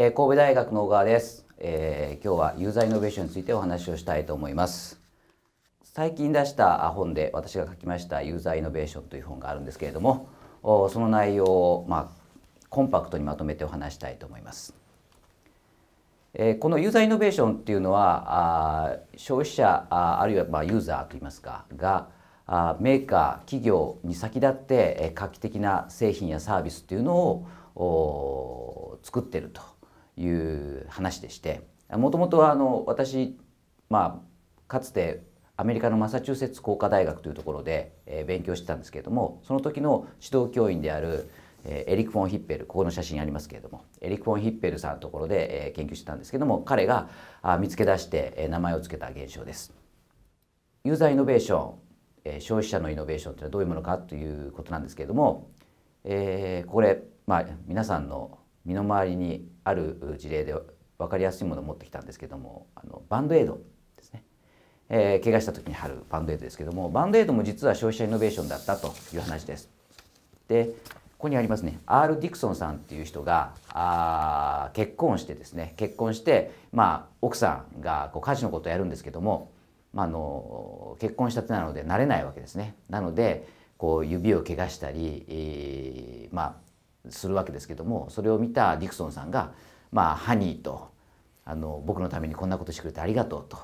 えー、神戸大学の小川です、えー、今日はユーザーイノベーションについてお話をしたいと思います最近出した本で私が書きましたユーザーイノベーションという本があるんですけれどもその内容をまあ、コンパクトにまとめてお話したいと思いますえこのユーザーイノベーションっていうのはあ消費者ああるいはまあユーザーといいますかがあメーカー企業に先立って、え画期的な製品やサービスっていうのを作ってるという話でしてもともとはあの私、まあ、かつてアメリカのマサチューセッツ工科大学というところで、えー、勉強してたんですけれどもその時の指導教員である、えー、エリック・フォン・ヒッペルここの写真ありますけれどもエリック・フォン・ヒッペルさんのところで、えー、研究してたんですけども彼があ見つけ出して、えー、名前を付けた現象です。ユーザーイノベーション、えー、消費者のイノベーションというのはどういうものかということなんですけれども、えー、これ、まあ、皆さんの身の回りにある事例で分かりやすいものを持ってきたんですけどもあのバンドエイドですね、えー、怪我した時に貼るバンドエイドですけどもバンドエイドも実は消費者イノベーションだったという話です。でここにありますね R・ ディクソンさんっていう人があ結婚してですね結婚して、まあ、奥さんがこう家事のことをやるんですけども、まあ、あの結婚したてなので慣れないわけですね。なのでこう指を怪我したり、えー、まあするわけですけどもそれを見たディクソンさんが「まあ、ハニーと」あの「僕のためにこんなことしてくれてありがとう」と。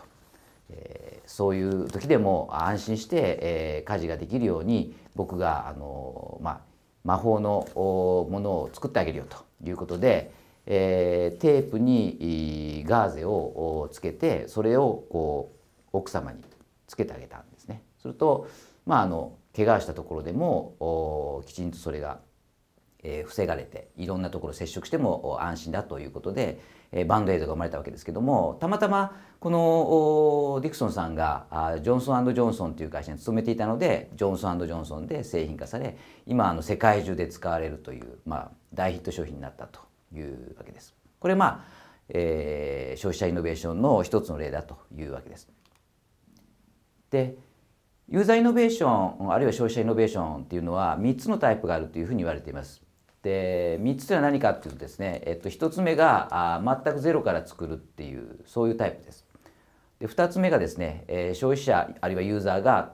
えー、そういう時でも安心して、えー、家事ができるように僕があの、まあ、魔法のものを作ってあげるよということで、えー、テープにガーゼをつけてそれをこう奥様につけてあげたんですね。すると、まあ、あの怪我したところでもきちんとそれがえ防がれていろんなところ接触しても安心だということで、えバンドエイドが生まれたわけですけどもたまたまこのディクソンさんがあジョンソンジョンソンという会社に勤めていたのでジョンソンジョンソンで製品化され今あの世界中で使われるという、まあ、大ヒット商品になったというわけです。これまあえー、消費者イノベーションの一つの例だというわけです。でユーザーイノベーションあるいは消費者イノベーションっていうのは3つのタイプがあるというふうに言われています。で3つというのは何かっていうとですね、えっと、1つ目があ全くゼロから作るっていうそういうタイプです。で2つ目がですね、えー、消費者あるいはユーザーが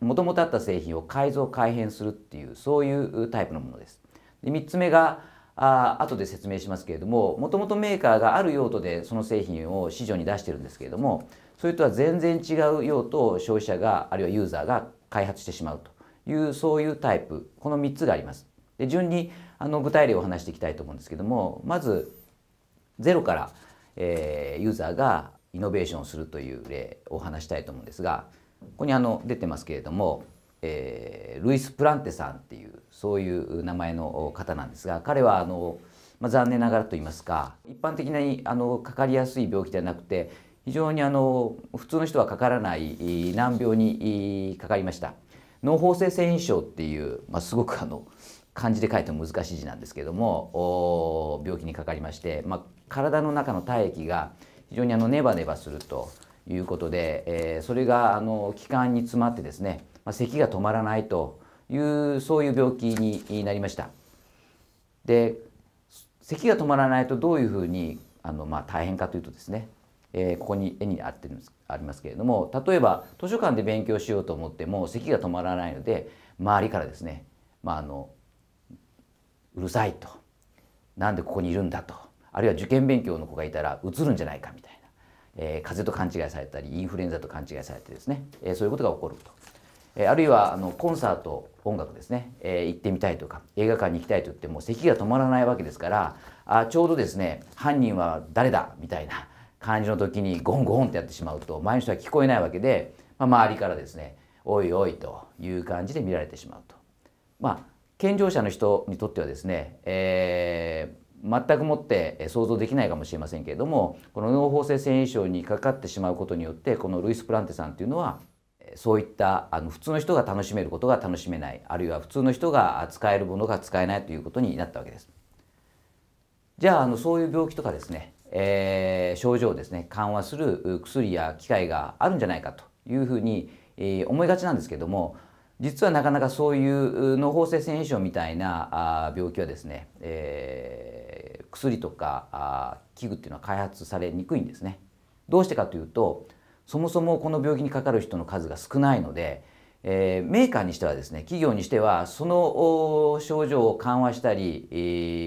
もともとあった製品を改造改変するっていうそういうタイプのものです。で3つ目があ後で説明しますけれどももともとメーカーがある用途でその製品を市場に出してるんですけれどもそれとは全然違う用途を消費者があるいはユーザーが開発してしまうというそういうタイプこの3つがあります。で順にあの具体例を話していきたいと思うんですけどもまずゼロから、えー、ユーザーがイノベーションをするという例を話したいと思うんですがここにあの出てますけれども、えー、ルイス・プランテさんっていうそういう名前の方なんですが彼はあの、まあ、残念ながらと言いますか一般的にあのかかりやすい病気ではなくて非常にあの普通の人はかからない難病にかかりました。脳性繊維症っていう、まあ、すごくあの漢字で書いても難しい字なんですけども病気にかかりまして、まあ、体の中の体液が非常にあのネバネバするということで、えー、それがあの気管に詰まってですね、まあ、咳が止まらないというそういう病気になりました。で咳が止まらないとどういうふうにあの、まあ、大変かというとですね、えー、ここに絵にあってるんですありますけれども例えば図書館で勉強しようと思っても咳が止まらないので周りからですね、まあ、あのうるさいとなんでここにいるんだとあるいは受験勉強の子がいたらうつるんじゃないかみたいな、えー、風邪と勘違いされたりインフルエンザと勘違いされてですね、えー、そういうことが起こると、えー、あるいはあのコンサート音楽ですね、えー、行ってみたいとか映画館に行きたいと言っても咳が止まらないわけですからあちょうどですね犯人は誰だみたいな 感じの時にゴンゴンってやってしまうと前の人は聞こえないわけで、まあ、周りからですねおいおいという感じで見られてしまうと。まあ健常者の人にとってはですね、えー、全くもって想像できないかもしれませんけれどもこの脳包性繊維症にかかってしまうことによってこのルイス・プランテさんというのはそういったあの普通の人が楽しめることが楽しめないあるいは普通の人が使えるものが使えないということになったわけです。じゃああのそういう病気とかですね、えー、症状をですね緩和する薬や機械があるんじゃないかというふうに、え思いがちなんですけども実はなかなかそういう脳法性腺炎症みたいな病気はですね、えー、薬とか器具っていうのは開発されにくいんですね。どうしてかというとそもそもこの病気にかかる人の数が少ないので、えー、メーカーにしてはですね企業にしてはその症状を緩和したり、え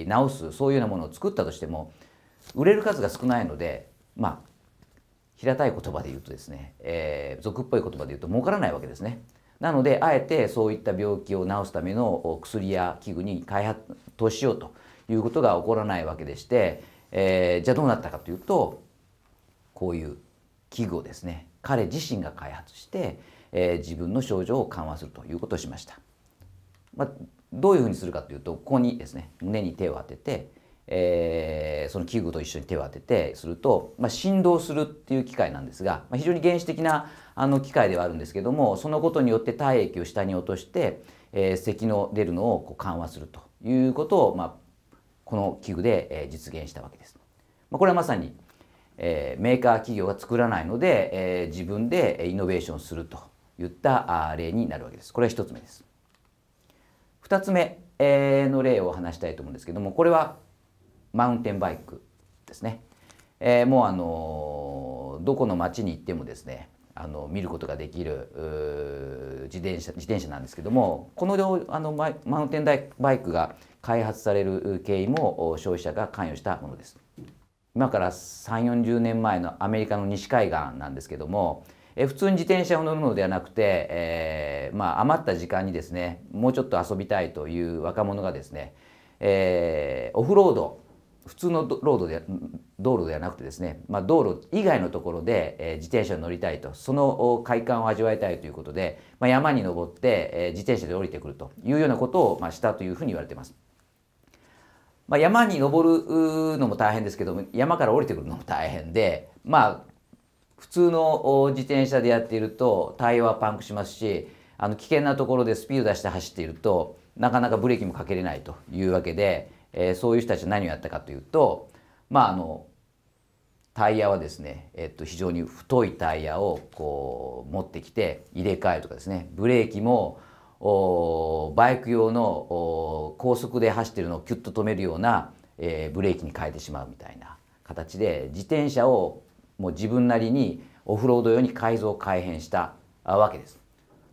ー、治すそういうようなものを作ったとしても売れる数が少ないのでまあ平たい言葉で言うとですね、えー、俗っぽい言葉で言うと儲からないわけですね。なのであえてそういった病気を治すための薬や器具に開発投資しようということが起こらないわけでして、えー、じゃあどうなったかというとこういう器具をですね彼自身が開発して、えー、自分の症状を緩和するということをしました。まあ、どういうふうにするかというとここにですね胸に手を当ててえー、その器具と一緒に手を当ててすると、まあ、振動するっていう機械なんですが、まあ、非常に原始的なあの機械ではあるんですけどもそのことによって体液を下に落として、えー、咳の出るのをこう緩和するということを、まあ、この器具で、えー、実現したわけです。まあ、これはまさに、えー、メーカー企業が作らないので、えー、自分でイノベーションするといったあ例になるわけです。これは1つ目です。2つ目えの例を話したいと思うんですけどもこれはマウンテンバイクですね、えー、もうあのどこの町に行ってもですねあの見ることができる自転車自転車なんですけどもこのあのマウンテンバイクが開発される経緯も消費者が関与したものです今から3 4 0年前のアメリカの西海岸なんですけどもえ普通に自転車を乗るのではなくて、えー、まあ、余った時間にですねもうちょっと遊びたいという若者がですね、えー、オフロード普通の道路で道路ではなくてですね、まあ、道路以外のところで、えー、自転車に乗りたいとその快感を味わいたいということで、まあ、山に登って、えー、自転車で降りてくるというようなことを、まあ、したというふうに言われています。まあ、山に登るのも大変ですけども山から降りてくるのも大変でまあ普通の自転車でやっているとタイヤはパンクしますしあの危険なところでスピード出して走っているとなかなかブレーキもかけれないというわけで。えー、そういう人たちは何をやったかというと、まあ、あのタイヤはですね、えっと、非常に太いタイヤをこう持ってきて入れ替えるとかですねブレーキもバイク用の高速で走ってるのをキュッと止めるような、えー、ブレーキに変えてしまうみたいな形で自転車をもう自分なりにオフロード用に改造改変したわけです。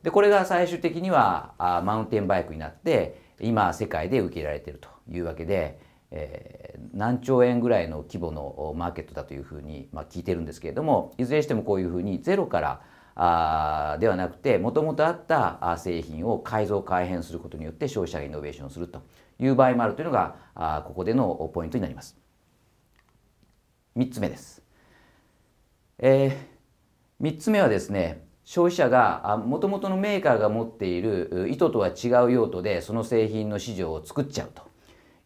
でこれが最終的にはあマウンテンバイクになって今世界で受け入れられているというわけで、えー、何兆円ぐらいの規模のマーケットだというふうに、まあ、聞いてるんですけれどもいずれにしてもこういうふうにゼロからあではなくてもともとあった製品を改造改変することによって消費者がイノベーションするという場合もあるというのがあここでのポイントになります。3つ目です。えー、3つ目はですね消費者がもともとのメーカーが持っている意図とは違う用途でその製品の市場を作っちゃうと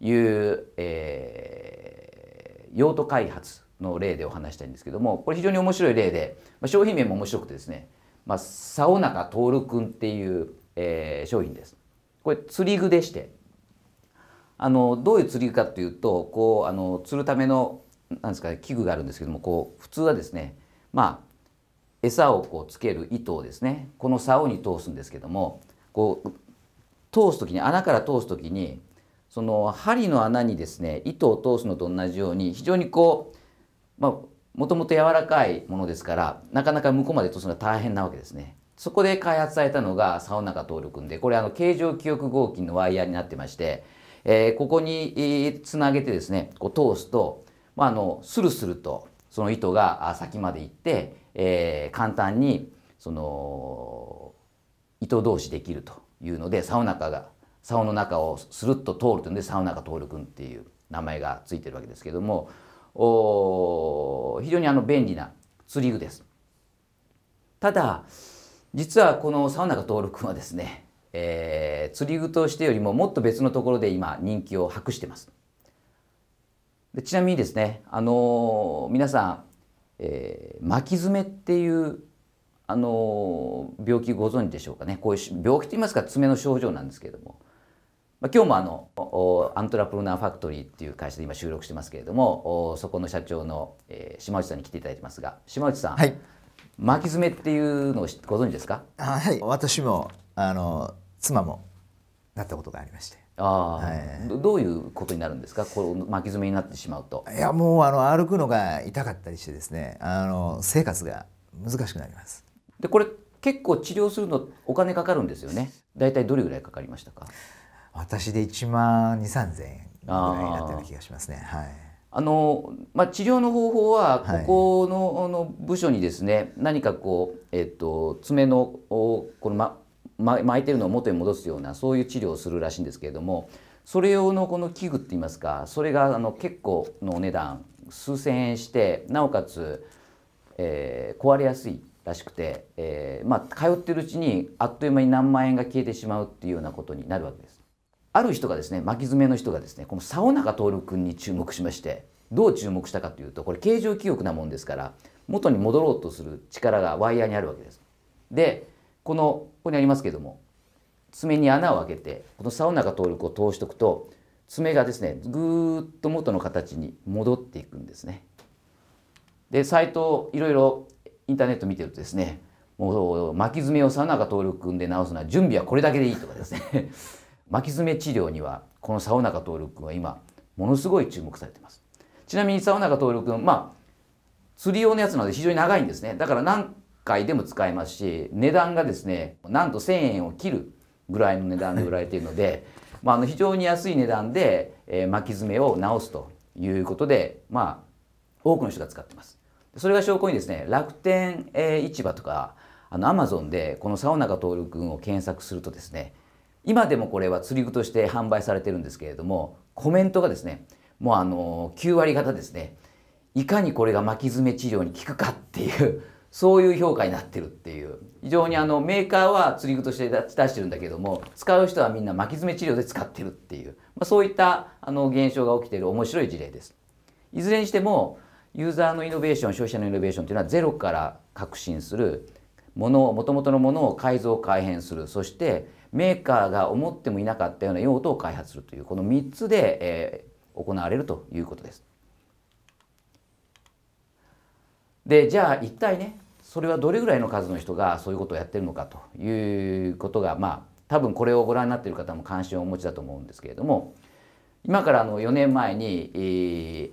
いう、えー、用途開発の例でお話したいんですけどもこれ非常に面白い例で、まあ、商品名も面白くてですね、まあ、竿中徹君っていう、えー、商品です。これ釣り具でしてあのどういう釣り具かっていうとこうあの釣るためのなんですか、ね、器具があるんですけどもこう普通はですねまあ餌をこうつける糸をですねこの竿に通すんですけどもこう通す時に穴から通す時にその針の穴にですね糸を通すのと同じように非常にこうまあもともと柔らかいものですからなかなか向こうまで通すのが大変なわけですね。そこで開発されたのが竿中登君でこれあの形状記憶合金のワイヤーになってまして、えー、ここにつなげてですねこう通すと、まあ、あのスルスルとその糸が先まで行って、えー、簡単にその糸同士できるというのでナ中が竿の中をスルッと通るというので竿の中徹君っていう名前がついてるわけですけどもお非常にあの便利な釣り具です。ただ実はこの竿中徹君はですね、えー、釣り具としてよりももっと別のところで今人気を博してます。でちなみにですね、あのー、皆さん、えー、巻き爪っていうあの病気ご存知でしょうかねこういう病気といいますか爪の症状なんですけれどもまあ、今日もあのアントラプルナーファクトリーっていう会社で今収録してますけれどもそこの社長の、え島内さんに来ていただいてますが島内さん、はい、巻き爪っていうのをご存知ですかはい私もあの妻もなったことがありましてあ、はい、どういうことになるんですかこう巻き爪になってしまうといやもうあの歩くのが痛かったりしてですねあの生活が難しくなりますでこれ結構治療するのお金かかるんですよね大体どれぐらいかかりましたか私で1万2 3 0円ぐらいになってる気がしますね。はいあのまあ、治療の方法はここの,、はの部署にですね何かこう、えっと、爪のこの、ま、ま、巻いてるのを元に戻すようなそういう治療をするらしいんですけれどもそれ用のこの器具っていいますかそれがあの結構のお値段数千円してなおかつ、えー、壊れやすいらしくて、えーまあ、通ってるうちにあっという間に何万円が消えてしまうっていうようなことになるわけです。ある人がですね巻き爪の人がですねこの竿中徹君に注目しましてどう注目したかというとこれ形状記憶なもんですから元に戻ろうとする力がワイヤーにあるわけです。でこのここにありますけども爪に穴を開けてこの竿中徹君を通しておくと爪がですねぐーっと元の形に戻っていくんですね。でサイトいろいろインターネット見てるとですねもう巻き爪を竿中徹君で直すのは準備はこれだけでいいとかですね巻き爪治療にはこの竿中徹君は今ものすごい注目されてますちなみに竿中徹君まあ釣り用のやつなので非常に長いんですねだから何回でも使えますし値段がですねなんと1,000円を切るぐらいの値段で売られているので まあ、あの非常に安い値段で、巻き爪を治すということで、まあ、多くの人が使ってます。それが証拠にですね楽天、市場とかあのアマゾンでこの竿中徹君を検索するとですね今でもこれは釣り具として販売されてるんですけれどもコメントがですねもうあの9割方ですねいかにこれが巻き爪治療に効くかっていうそういう評価になってるっていう非常にあのメーカーは釣り具として出してるんだけども使う人はみんな巻き爪治療で使ってるっていう、まあ、そういったあの現象が起きている面白い事例です。いずれにしてもユーザーのイノベーション消費者のイノベーションというのはゼロから革新するものもともとのものを改造改変するそしてメーカーが思ってもいなかったような用途を開発するというこの3つで、えー、行われるということです。でじゃあ一体ねそれはどれぐらいの数の人がそういうことをやってるのかということがまあ多分これをご覧になっている方も関心をお持ちだと思うんですけれども今からあの4年前に、え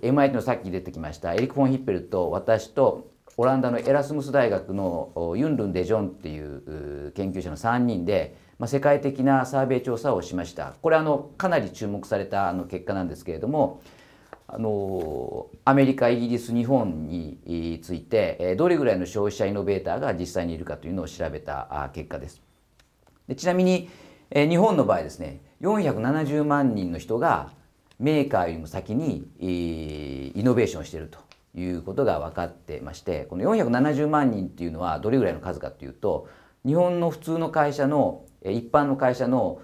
ー、MIT のさっき出てきましたエリック・フォン・ヒッペルと私とオランダのエラスムス大学のユンルン・デジョンっていう研究者の3人でまあ、世界的なサーベイ調査をしましたこれあのかなり注目されたあの結果なんですけれどもあのアメリカイギリス日本についてどれぐらいの消費者イノベーターが実際にいるかというのを調べた結果です。でちなみに日本の場合ですね470万人の人がメーカーよりも先にイノベーションしているということが分かってましてこの470万人っていうのはどれぐらいの数かというと日本の普通の会社の一般の会社の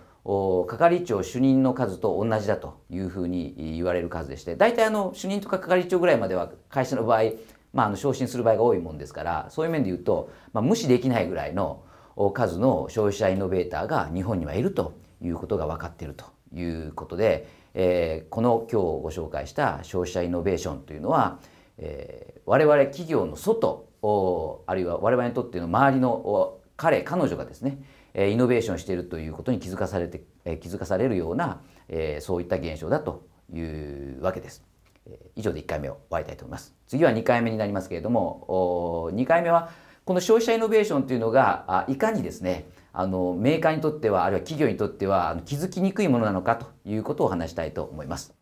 係長主任の数と同じだというふうに言われる数でして大体あの主任とか係長ぐらいまでは会社の場合、まあ、あの昇進する場合が多いもんですからそういう面で言うと、まあ、無視できないぐらいの数の消費者イノベーターが日本にはいるということが分かっているということで、えー、この今日ご紹介した消費者イノベーションというのは、えー、我々企業の外あるいは我々にとっての周りの彼彼女がですねイノベーションしているということに気づかされて気づかされるようなそういった現象だというわけです。以上で1回目を終わりたいと思います。次は2回目になりますけれども2回目はこの消費者イノベーションというのがいかにですねあのメーカーにとってはあるいは企業にとっては気づきにくいものなのかということを話したいと思います。